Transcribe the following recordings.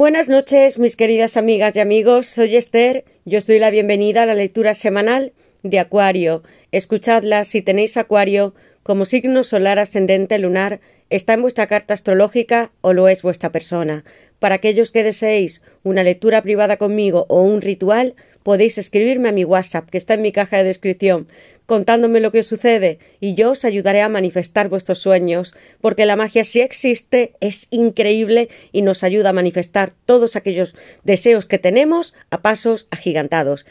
Buenas noches, mis queridas amigas y amigos. Soy Esther. Yo os doy la bienvenida a la lectura semanal de Acuario. Escuchadla si tenéis Acuario como signo solar ascendente lunar está en vuestra carta astrológica o lo es vuestra persona. Para aquellos que deseéis una lectura privada conmigo o un ritual, podéis escribirme a mi WhatsApp, que está en mi caja de descripción, contándome lo que os sucede, y yo os ayudaré a manifestar vuestros sueños, porque la magia sí existe, es increíble y nos ayuda a manifestar todos aquellos deseos que tenemos a pasos agigantados.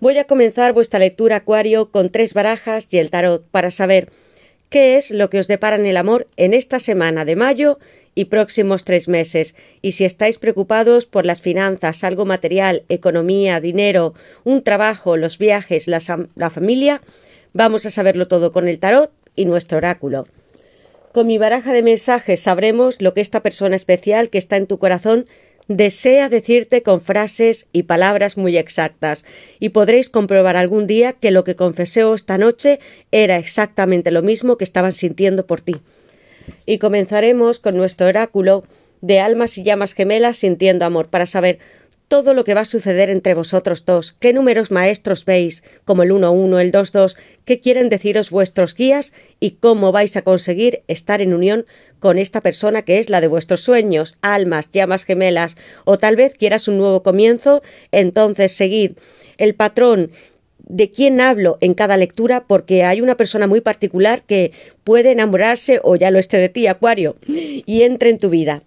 Voy a comenzar vuestra lectura, Acuario, con tres barajas y el tarot, para saber qué es lo que os depara en el amor en esta semana de mayo y próximos tres meses. Y si estáis preocupados por las finanzas, algo material, economía, dinero, un trabajo, los viajes, la, la familia, vamos a saberlo todo con el tarot y nuestro oráculo. Con mi baraja de mensajes sabremos lo que esta persona especial que está en tu corazón desea decirte con frases y palabras muy exactas, y podréis comprobar algún día que lo que confesé esta noche era exactamente lo mismo que estaban sintiendo por ti y comenzaremos con nuestro oráculo de almas y llamas gemelas sintiendo amor para saber todo lo que va a suceder entre vosotros dos, qué números maestros veis, como el 1-1, el 2-2, qué quieren deciros vuestros guías y cómo vais a conseguir estar en unión con esta persona que es la de vuestros sueños, almas, llamas gemelas, o tal vez quieras un nuevo comienzo, entonces seguid el patrón de quién hablo en cada lectura porque hay una persona muy particular que puede enamorarse o ya lo esté de ti, Acuario, y entre en tu vida.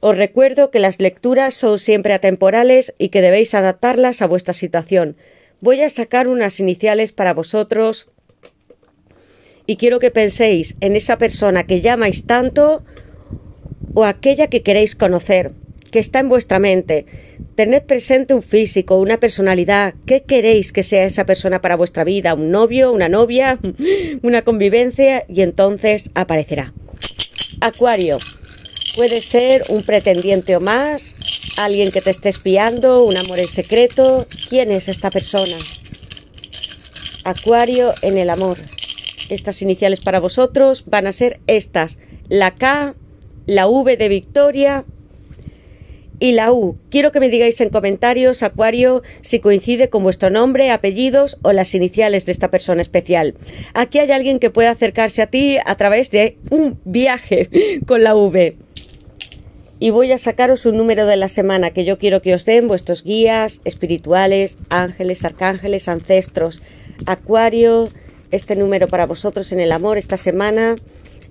Os recuerdo que las lecturas son siempre atemporales y que debéis adaptarlas a vuestra situación. Voy a sacar unas iniciales para vosotros y quiero que penséis en esa persona que llamáis tanto o aquella que queréis conocer que está en vuestra mente. Tened presente un físico, una personalidad. ¿Qué queréis que sea esa persona para vuestra vida? ¿Un novio, una novia, una convivencia? Y entonces aparecerá. Acuario. Puede ser un pretendiente o más, alguien que te esté espiando, un amor en secreto. ¿Quién es esta persona? Acuario en el amor. Estas iniciales para vosotros van a ser estas. La K, la V de Victoria y la U. Quiero que me digáis en comentarios, Acuario, si coincide con vuestro nombre, apellidos o las iniciales de esta persona especial. Aquí hay alguien que puede acercarse a ti a través de un viaje con la V. Y voy a sacaros un número de la semana que yo quiero que os den vuestros guías espirituales, ángeles, arcángeles, ancestros. Acuario, este número para vosotros en el amor esta semana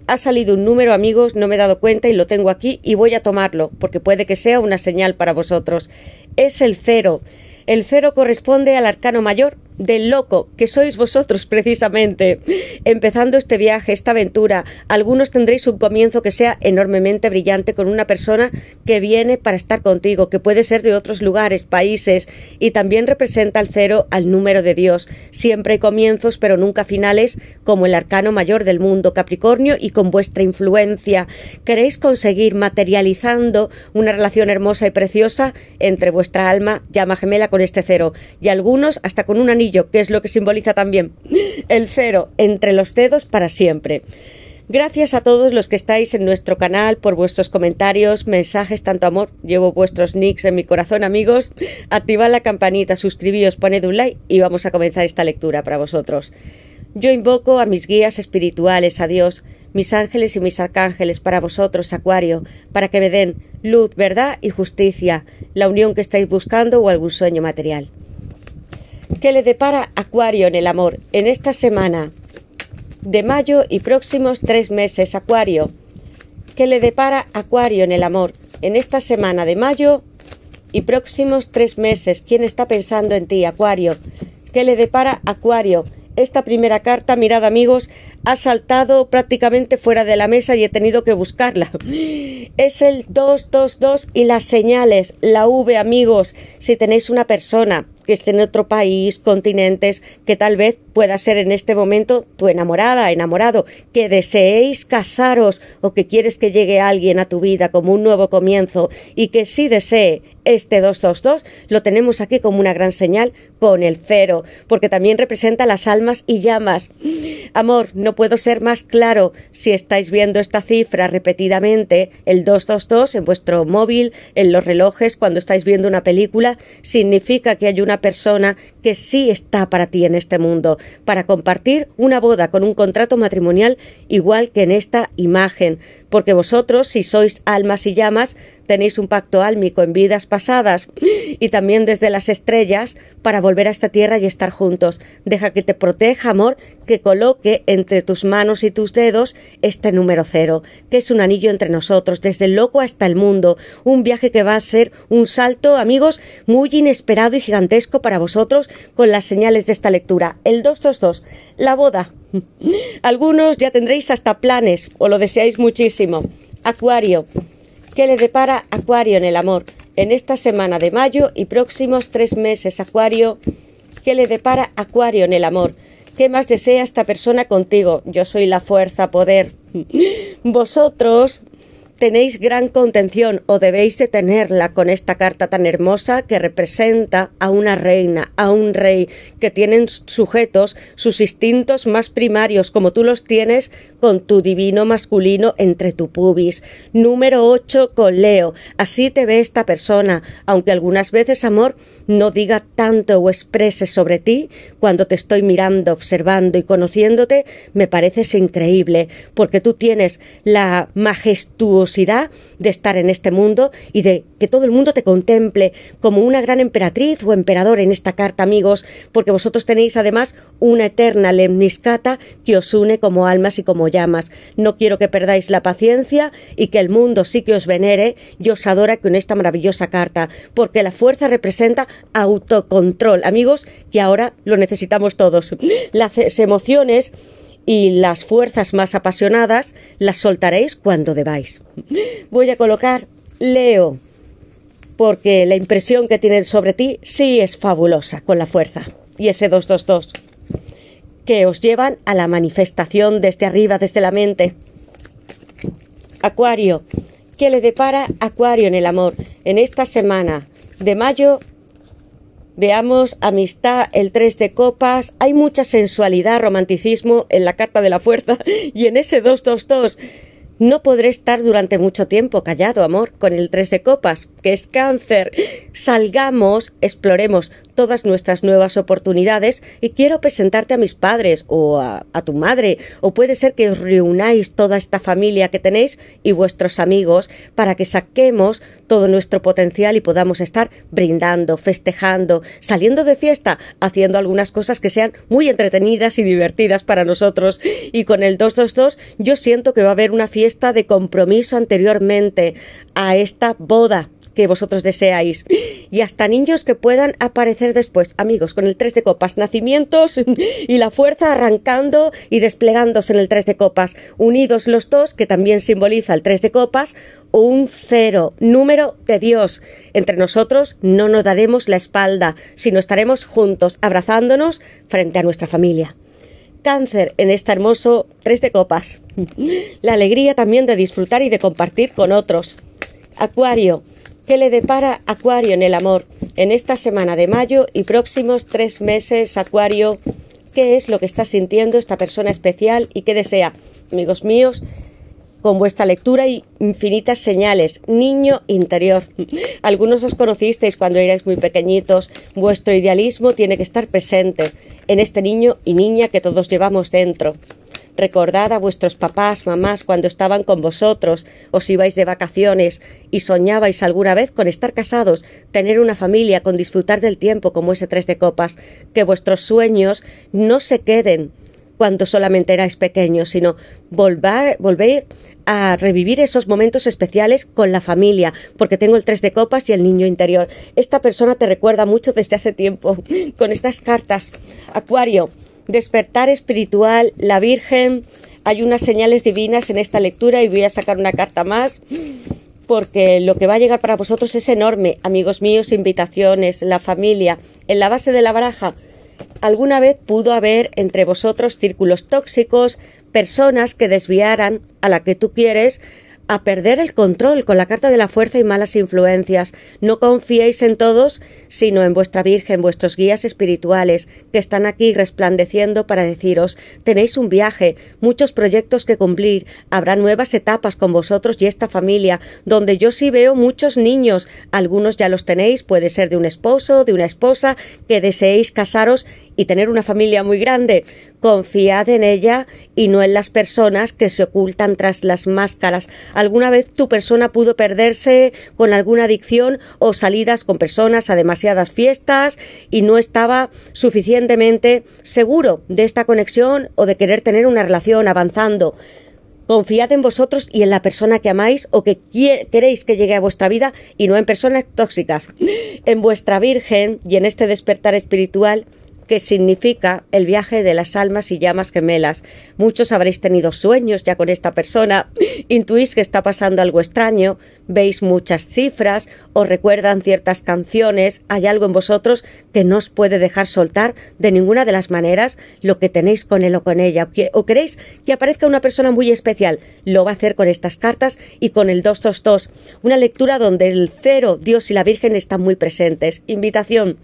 ha salido un número, amigos, no me he dado cuenta y lo tengo aquí y voy a tomarlo, porque puede que sea una señal para vosotros. Es el cero. El cero corresponde al arcano mayor, del loco que sois vosotros precisamente. Empezando este viaje, esta aventura, algunos tendréis un comienzo que sea enormemente brillante con una persona que viene para estar contigo, que puede ser de otros lugares, países, y también representa el cero al número de Dios. Siempre hay comienzos, pero nunca finales, como el arcano mayor del mundo, Capricornio, y con vuestra influencia. Queréis conseguir materializando una relación hermosa y preciosa entre vuestra alma, llama gemela con este cero, y algunos hasta con un que es lo que simboliza también el cero entre los dedos para siempre. Gracias a todos los que estáis en nuestro canal por vuestros comentarios, mensajes, tanto amor. Llevo vuestros nicks en mi corazón, amigos. Activad la campanita, suscribíos, poned un like y vamos a comenzar esta lectura para vosotros. Yo invoco a mis guías espirituales, a Dios, mis ángeles y mis arcángeles para vosotros, Acuario, para que me den luz, verdad y justicia, la unión que estáis buscando o algún sueño material que le depara Acuario en el amor en esta semana de mayo y próximos tres meses, Acuario. que le depara Acuario en el amor en esta semana de mayo y próximos tres meses? ¿Quién está pensando en ti, Acuario? que le depara Acuario? Esta primera carta, mirad amigos, ha saltado prácticamente fuera de la mesa y he tenido que buscarla. Es el 222 y las señales, la V amigos, si tenéis una persona que esté en otro país, continentes, que tal vez pueda ser en este momento tu enamorada, enamorado, que deseéis casaros o que quieres que llegue alguien a tu vida como un nuevo comienzo y que si desee este 222, lo tenemos aquí como una gran señal con el cero, porque también representa las almas y llamas. Amor, no puedo ser más claro. Si estáis viendo esta cifra repetidamente, el 222 en vuestro móvil, en los relojes, cuando estáis viendo una película, significa que hay una persona que sí está para ti en este mundo, para compartir una boda con un contrato matrimonial igual que en esta imagen porque vosotros, si sois almas y llamas, tenéis un pacto álmico en vidas pasadas y también desde las estrellas para volver a esta tierra y estar juntos. Deja que te proteja, amor, que coloque entre tus manos y tus dedos este número cero, que es un anillo entre nosotros, desde el loco hasta el mundo, un viaje que va a ser un salto, amigos, muy inesperado y gigantesco para vosotros con las señales de esta lectura. El 222, la boda Algunos ya tendréis hasta planes o lo deseáis muchísimo. Acuario. ¿Qué le depara Acuario en el amor? En esta semana de mayo y próximos tres meses, Acuario. ¿Qué le depara Acuario en el amor? ¿Qué más desea esta persona contigo? Yo soy la fuerza, poder. Vosotros tenéis gran contención o debéis de tenerla con esta carta tan hermosa que representa a una reina, a un rey, que tienen sujetos sus instintos más primarios como tú los tienes con tu divino masculino entre tu pubis. Número 8 con Leo. Así te ve esta persona, aunque algunas veces, amor, no diga tanto o exprese sobre ti, cuando te estoy mirando, observando y conociéndote, me pareces increíble, porque tú tienes la majestuosidad de estar en este mundo y de que todo el mundo te contemple como una gran emperatriz o emperador en esta carta, amigos, porque vosotros tenéis además una eterna lemniscata que os une como almas y como llamas. No quiero que perdáis la paciencia y que el mundo sí que os venere y os adora con esta maravillosa carta, porque la fuerza representa autocontrol, amigos, que ahora lo necesitamos todos. Las emociones y las fuerzas más apasionadas las soltaréis cuando debáis. Voy a colocar Leo, porque la impresión que tienen sobre ti sí es fabulosa con la fuerza y ese 222 que os llevan a la manifestación desde arriba, desde la mente. Acuario, ¿qué le depara Acuario en el amor en esta semana de mayo Veamos Amistad, el 3 de copas. Hay mucha sensualidad, romanticismo en la carta de la fuerza y en ese 222. No podré estar durante mucho tiempo callado, amor, con el 3 de copas, que es cáncer. Salgamos, exploremos todas nuestras nuevas oportunidades y quiero presentarte a mis padres o a, tu madre o puede ser que os reunáis toda esta familia que tenéis y vuestros amigos para que saquemos todo nuestro potencial y podamos estar brindando, festejando, saliendo de fiesta, haciendo algunas cosas que sean muy entretenidas y divertidas para nosotros. Y con el 222 yo siento que va a haber una fiesta de compromiso anteriormente a esta boda que vosotros deseáis. Y hasta niños que puedan aparecer después. Amigos, con el tres de copas, nacimientos y la fuerza arrancando y desplegándose en el tres de copas. Unidos los dos, que también simboliza el tres de copas, un cero, número de Dios. Entre nosotros no nos daremos la espalda, sino estaremos juntos, abrazándonos frente a nuestra familia cáncer en este hermoso tres de copas. La alegría también de disfrutar y de compartir con otros. Acuario, ¿Qué le depara Acuario en el amor en esta semana de mayo y próximos tres meses, Acuario? ¿Qué es lo que está sintiendo esta persona especial y qué desea? Amigos míos, con vuestra lectura y infinitas señales, niño interior. Algunos os conocisteis cuando erais muy pequeñitos, vuestro idealismo tiene que estar presente en este niño y niña que todos llevamos dentro. Recordad a vuestros papás, mamás, cuando estaban con vosotros, os ibais de vacaciones y soñabais alguna vez con estar casados, tener una familia, con disfrutar del tiempo como ese tres de copas, que vuestros sueños no se queden cuando solamente erais pequeños, sino volver, volver a revivir esos momentos especiales con la familia, porque tengo el tres de copas y el niño interior. Esta persona te recuerda mucho desde hace tiempo con estas cartas. Acuario, despertar espiritual, la Virgen, hay unas señales divinas en esta lectura y voy a sacar una carta más porque lo que va a llegar para vosotros es enorme, amigos míos, invitaciones, la familia, en la base de la baraja. Alguna vez pudo haber entre vosotros círculos tóxicos, personas que desviaran a la que tú quieres a perder el control con la carta de la fuerza y malas influencias. No confiéis en todos, sino en vuestra Virgen, vuestros guías espirituales, que están aquí resplandeciendo para deciros tenéis un viaje, muchos proyectos que cumplir, habrá nuevas etapas con vosotros y esta familia, donde yo sí veo muchos niños, algunos ya los tenéis, puede ser de un esposo, de una esposa, que deseéis casaros y tener una familia muy grande. Confiad en ella y no en las personas que se ocultan tras las máscaras. ¿Alguna vez tu persona pudo perderse con alguna adicción o salidas con personas a demasiadas fiestas y no estaba suficientemente seguro de esta conexión o de querer tener una relación avanzando? Confiad en vosotros y en la persona que amáis o que queréis que llegue a vuestra vida y no en personas tóxicas. En vuestra Virgen y en este despertar espiritual que significa el viaje de las almas y llamas gemelas. Muchos habréis tenido sueños ya con esta persona, intuís que está pasando algo extraño, veis muchas cifras, o recuerdan ciertas canciones, hay algo en vosotros que no os puede dejar soltar de ninguna de las maneras lo que tenéis con él o con ella, o queréis que aparezca una persona muy especial, lo va a hacer con estas cartas y con el 222, una lectura donde el cero, Dios y la Virgen están muy presentes. Invitación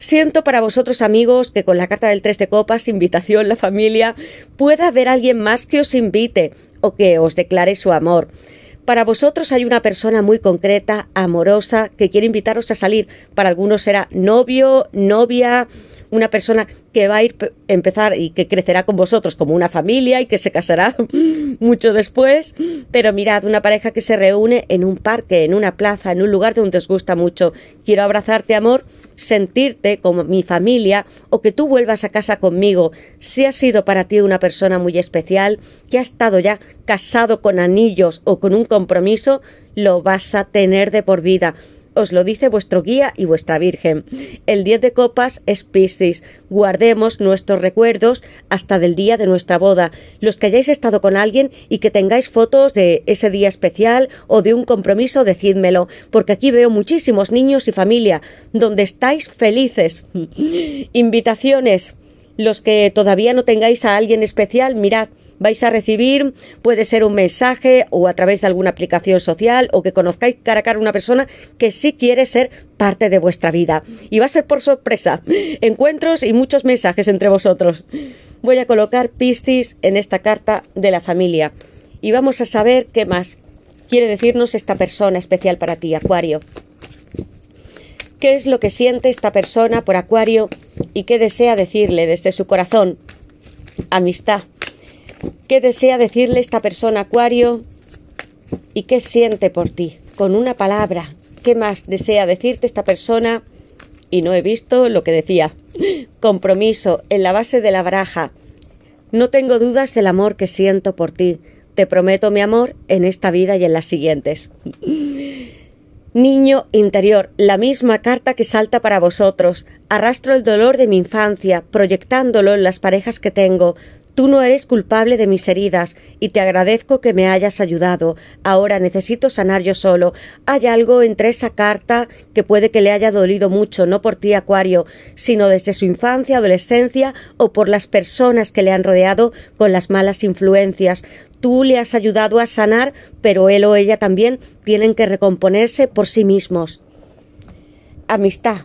Siento para vosotros amigos que con la carta del tres de copas, invitación, la familia, pueda haber alguien más que os invite o que os declare su amor. Para vosotros hay una persona muy concreta, amorosa, que quiere invitaros a salir. Para algunos será novio, novia, una persona que va a ir empezar y que crecerá con vosotros como una familia y que se casará mucho después. Pero mirad, una pareja que se reúne en un parque, en una plaza, en un lugar donde os gusta mucho. Quiero abrazarte, amor sentirte como mi familia o que tú vuelvas a casa conmigo, si ha sido para ti una persona muy especial, que ha estado ya casado con anillos o con un compromiso, lo vas a tener de por vida os lo dice vuestro guía y vuestra Virgen. El 10 de copas es Piscis. Guardemos nuestros recuerdos hasta del día de nuestra boda. Los que hayáis estado con alguien y que tengáis fotos de ese día especial o de un compromiso, decídmelo, porque aquí veo muchísimos niños y familia donde estáis felices. Invitaciones los que todavía no tengáis a alguien especial, mirad, vais a recibir, puede ser un mensaje o a través de alguna aplicación social o que conozcáis cara a cara una persona que sí quiere ser parte de vuestra vida. Y va a ser por sorpresa, encuentros y muchos mensajes entre vosotros. Voy a colocar Piscis en esta carta de la familia y vamos a saber qué más quiere decirnos esta persona especial para ti, Acuario. ¿Qué es lo que siente esta persona por Acuario y qué desea decirle desde su corazón amistad. ¿Qué desea decirle esta persona, Acuario? ¿Y qué siente por ti? Con una palabra. ¿Qué más desea decirte esta persona? Y no he visto lo que decía. Compromiso en la base de la baraja. No tengo dudas del amor que siento por ti. Te prometo mi amor en esta vida y en las siguientes. Niño interior, la misma carta que salta para vosotros. Arrastro el dolor de mi infancia, proyectándolo en las parejas que tengo. Tú no eres culpable de mis heridas, y te agradezco que me hayas ayudado. Ahora necesito sanar yo solo. Hay algo entre esa carta que puede que le haya dolido mucho, no por ti, Acuario, sino desde su infancia, adolescencia o por las personas que le han rodeado con las malas influencias. Tú le has ayudado a sanar, pero él o ella también tienen que recomponerse por sí mismos. Amistad.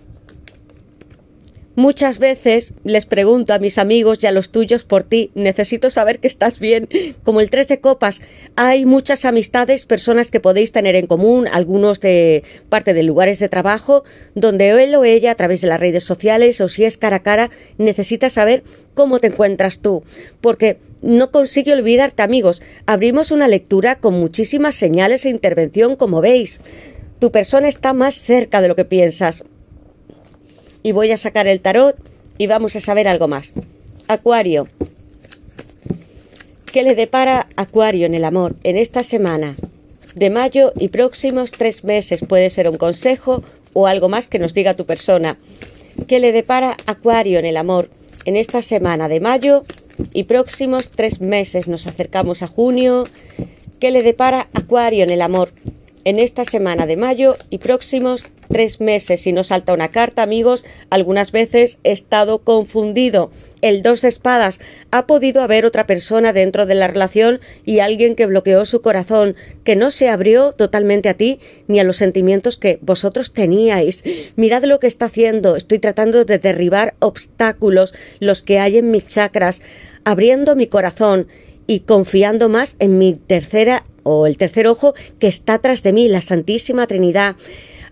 Muchas veces les pregunto a mis amigos y a los tuyos por ti, necesito saber que estás bien, como el tres de copas. Hay muchas amistades, personas que podéis tener en común, algunos de parte de lugares de trabajo, donde él o ella, a través de las redes sociales o si es cara a cara, necesita saber cómo te encuentras tú, porque no consigue olvidarte amigos. Abrimos una lectura con muchísimas señales e intervención, como veis. Tu persona está más cerca de lo que piensas. Y voy a sacar el tarot y vamos a saber algo más. Acuario. ¿Qué le depara Acuario en el amor en esta semana? De mayo y próximos tres meses puede ser un consejo o algo más que nos diga tu persona. ¿Qué le depara Acuario en el amor en esta semana de mayo y próximos tres meses nos acercamos a junio, ¿Qué le depara Acuario en el amor en esta semana de mayo y próximos tres meses y no salta una carta, amigos. Algunas veces he estado confundido. El dos de espadas. Ha podido haber otra persona dentro de la relación y alguien que bloqueó su corazón, que no se abrió totalmente a ti ni a los sentimientos que vosotros teníais. Mirad lo que está haciendo. Estoy tratando de derribar obstáculos, los que hay en mis chakras, abriendo mi corazón y confiando más en mi tercera o el tercer ojo que está tras de mí, la Santísima Trinidad.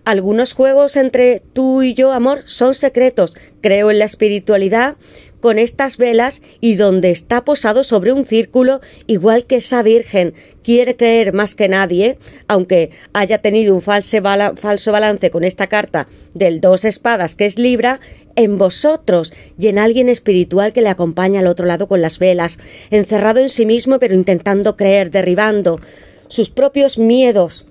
Algunos juegos entre tú y yo, amor, son secretos. Creo en la espiritualidad con estas velas y donde está posado sobre un círculo, igual que esa Virgen, quiere creer más que nadie, aunque haya tenido un falso balance con esta carta del dos espadas que es Libra, en vosotros y en alguien espiritual que le acompaña al otro lado con las velas, encerrado en sí mismo pero intentando creer, derribando sus propios miedos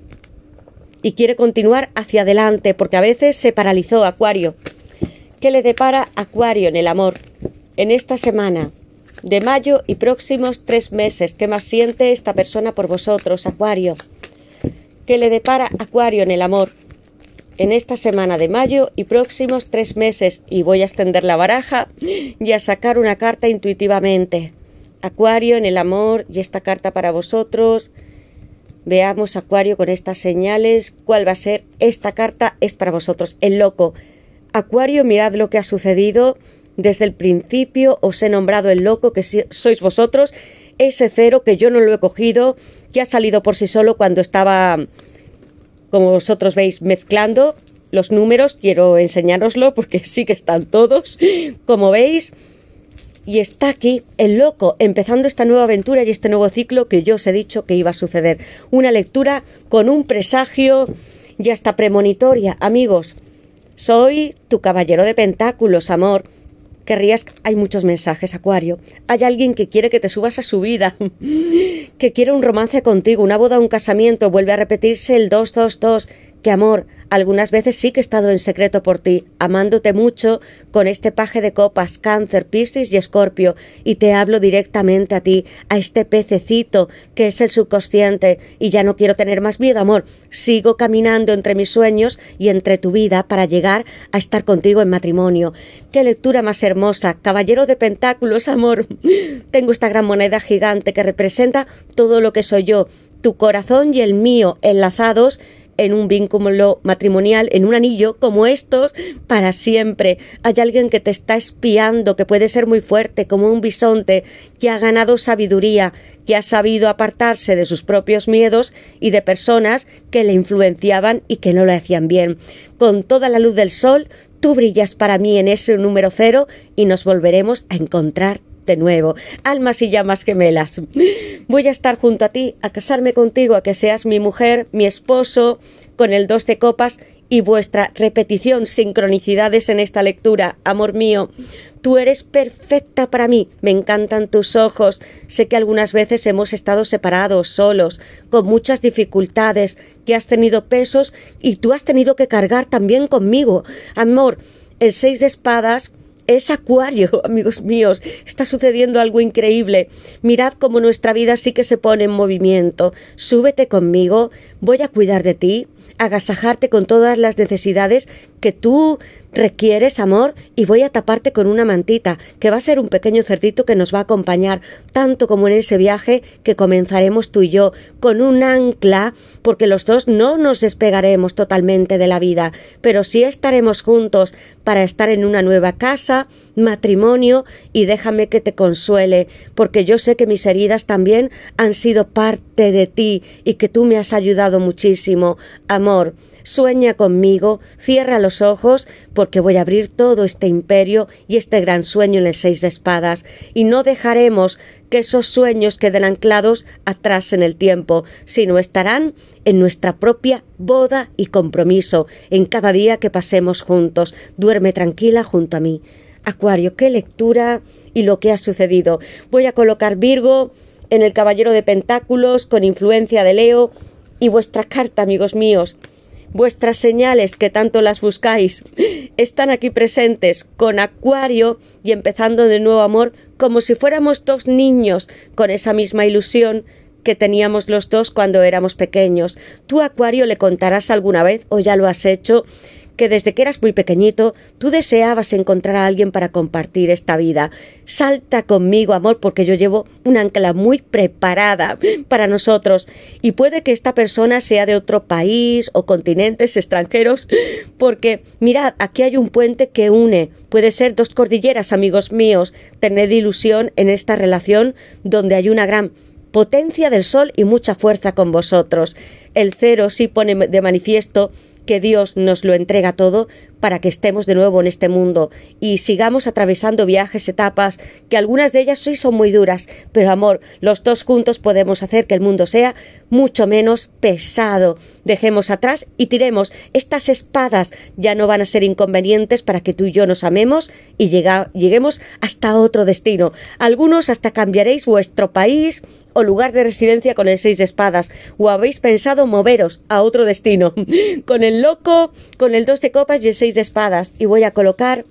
y quiere continuar hacia adelante porque a veces se paralizó Acuario. ¿Qué le depara Acuario en el amor en esta semana de mayo y próximos tres meses? ¿Qué más siente esta persona por vosotros, Acuario? ¿Qué le depara Acuario en el amor en esta semana de mayo y próximos tres meses? Y voy a extender la baraja y a sacar una carta intuitivamente. Acuario en el amor y esta carta para vosotros Veamos, Acuario, con estas señales, cuál va a ser esta carta. Es para vosotros el loco. Acuario, mirad lo que ha sucedido. Desde el principio os he nombrado el loco, que sois vosotros. Ese cero que yo no lo he cogido, que ha salido por sí solo cuando estaba, como vosotros veis, mezclando los números. Quiero enseñároslo porque sí que están todos, como veis. Y está aquí el loco, empezando esta nueva aventura y este nuevo ciclo que yo os he dicho que iba a suceder. Una lectura con un presagio y hasta premonitoria. Amigos, soy tu caballero de pentáculos, amor. Querrías, hay muchos mensajes, Acuario. Hay alguien que quiere que te subas a su vida, que quiere un romance contigo, una boda, un casamiento, vuelve a repetirse el dos que amor, algunas veces sí que he estado en secreto por ti, amándote mucho con este paje de copas, cáncer, piscis y escorpio, y te hablo directamente a ti, a este pececito que es el subconsciente, y ya no quiero tener más miedo, amor, sigo caminando entre mis sueños y entre tu vida para llegar a estar contigo en matrimonio. Qué lectura más hermosa, caballero de pentáculos, amor. Tengo esta gran moneda gigante que representa todo lo que soy yo, tu corazón y el mío enlazados en un vínculo matrimonial, en un anillo como estos, para siempre. Hay alguien que te está espiando, que puede ser muy fuerte, como un bisonte, que ha ganado sabiduría, que ha sabido apartarse de sus propios miedos y de personas que le influenciaban y que no lo hacían bien. Con toda la luz del sol, tú brillas para mí en ese número cero y nos volveremos a encontrar de nuevo, almas y llamas gemelas. Voy a estar junto a ti, a casarme contigo, a que seas mi mujer, mi esposo, con el dos de copas y vuestra repetición, sincronicidades en esta lectura, amor mío. Tú eres perfecta para mí, me encantan tus ojos. Sé que algunas veces hemos estado separados, solos, con muchas dificultades, que has tenido pesos y tú has tenido que cargar también conmigo. Amor, el seis de espadas es Acuario, amigos míos, está sucediendo algo increíble. Mirad cómo nuestra vida sí que se pone en movimiento. Súbete conmigo, voy a cuidar de ti, agasajarte con todas las necesidades que tú Requieres amor y voy a taparte con una mantita, que va a ser un pequeño cerdito que nos va a acompañar, tanto como en ese viaje que comenzaremos tú y yo, con un ancla, porque los dos no nos despegaremos totalmente de la vida, pero sí estaremos juntos para estar en una nueva casa, matrimonio, y déjame que te consuele, porque yo sé que mis heridas también han sido parte de ti y que tú me has ayudado muchísimo. Amor, Sueña conmigo, cierra los ojos, porque voy a abrir todo este imperio y este gran sueño en el seis de espadas, y no dejaremos que esos sueños queden anclados atrás en el tiempo, sino estarán en nuestra propia boda y compromiso, en cada día que pasemos juntos. Duerme tranquila junto a mí. Acuario, qué lectura y lo que ha sucedido. Voy a colocar Virgo en el Caballero de Pentáculos con influencia de Leo y vuestra carta, amigos míos. Vuestras señales, que tanto las buscáis, están aquí presentes con Acuario y empezando de nuevo amor, como si fuéramos dos niños, con esa misma ilusión que teníamos los dos cuando éramos pequeños. Tú, Acuario, le contarás alguna vez, o ya lo has hecho, que desde que eras muy pequeñito tú deseabas encontrar a alguien para compartir esta vida. Salta conmigo, amor, porque yo llevo una ancla muy preparada para nosotros y puede que esta persona sea de otro país o continentes extranjeros, porque mirad, aquí hay un puente que une, puede ser dos cordilleras, amigos míos, tened ilusión en esta relación donde hay una gran potencia del sol y mucha fuerza con vosotros. El cero sí pone de manifiesto que Dios nos lo entrega todo para que estemos de nuevo en este mundo y sigamos atravesando viajes, etapas, que algunas de ellas sí son muy duras, pero amor, los dos juntos podemos hacer que el mundo sea mucho menos pesado. Dejemos atrás y tiremos. Estas espadas ya no van a ser inconvenientes para que tú y yo nos amemos y lleguemos hasta otro destino. Algunos hasta cambiaréis vuestro país o lugar de residencia con el seis de espadas, o habéis pensado moveros a otro destino, con el loco, con el dos de copas y el seis de espadas y voy a colocar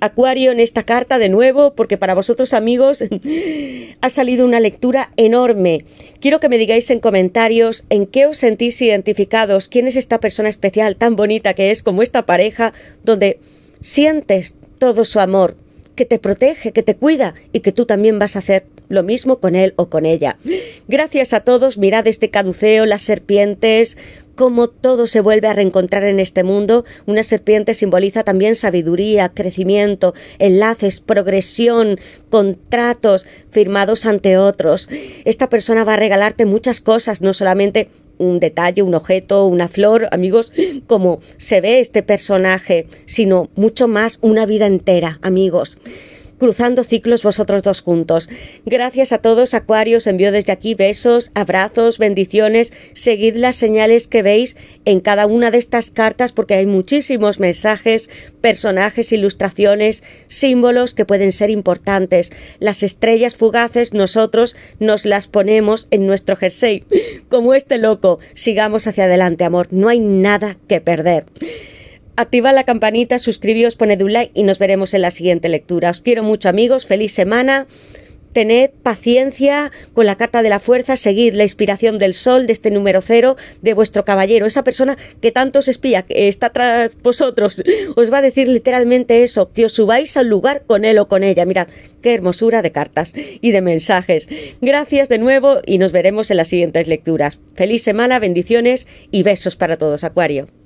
Acuario en esta carta de nuevo, porque para vosotros amigos ha salido una lectura enorme. Quiero que me digáis en comentarios en qué os sentís identificados, quién es esta persona especial tan bonita que es como esta pareja, donde sientes todo su amor, que te protege, que te cuida y que tú también vas a hacer lo mismo con él o con ella. Gracias a todos, mirad este caduceo, las serpientes, como todo se vuelve a reencontrar en este mundo, una serpiente simboliza también sabiduría, crecimiento, enlaces, progresión, contratos firmados ante otros. Esta persona va a regalarte muchas cosas, no solamente un detalle, un objeto, una flor, amigos, como se ve este personaje, sino mucho más una vida entera, amigos cruzando ciclos vosotros dos juntos. Gracias a todos, Acuarios, envío desde aquí besos, abrazos, bendiciones. Seguid las señales que veis en cada una de estas cartas porque hay muchísimos mensajes, personajes, ilustraciones, símbolos que pueden ser importantes. Las estrellas fugaces nosotros nos las ponemos en nuestro jersey. Como este loco, sigamos hacia adelante, amor. No hay nada que perder. Activa la campanita, suscribíos, poned un like y nos veremos en la siguiente lectura. Os quiero mucho amigos, feliz semana. Tened paciencia con la carta de la fuerza, seguid la inspiración del sol de este número cero de vuestro caballero, esa persona que tanto os espía, que está tras vosotros, os va a decir literalmente eso, que os subáis al lugar con él o con ella. Mirad, qué hermosura de cartas y de mensajes. Gracias de nuevo y nos veremos en las siguientes lecturas. Feliz semana, bendiciones y besos para todos, Acuario.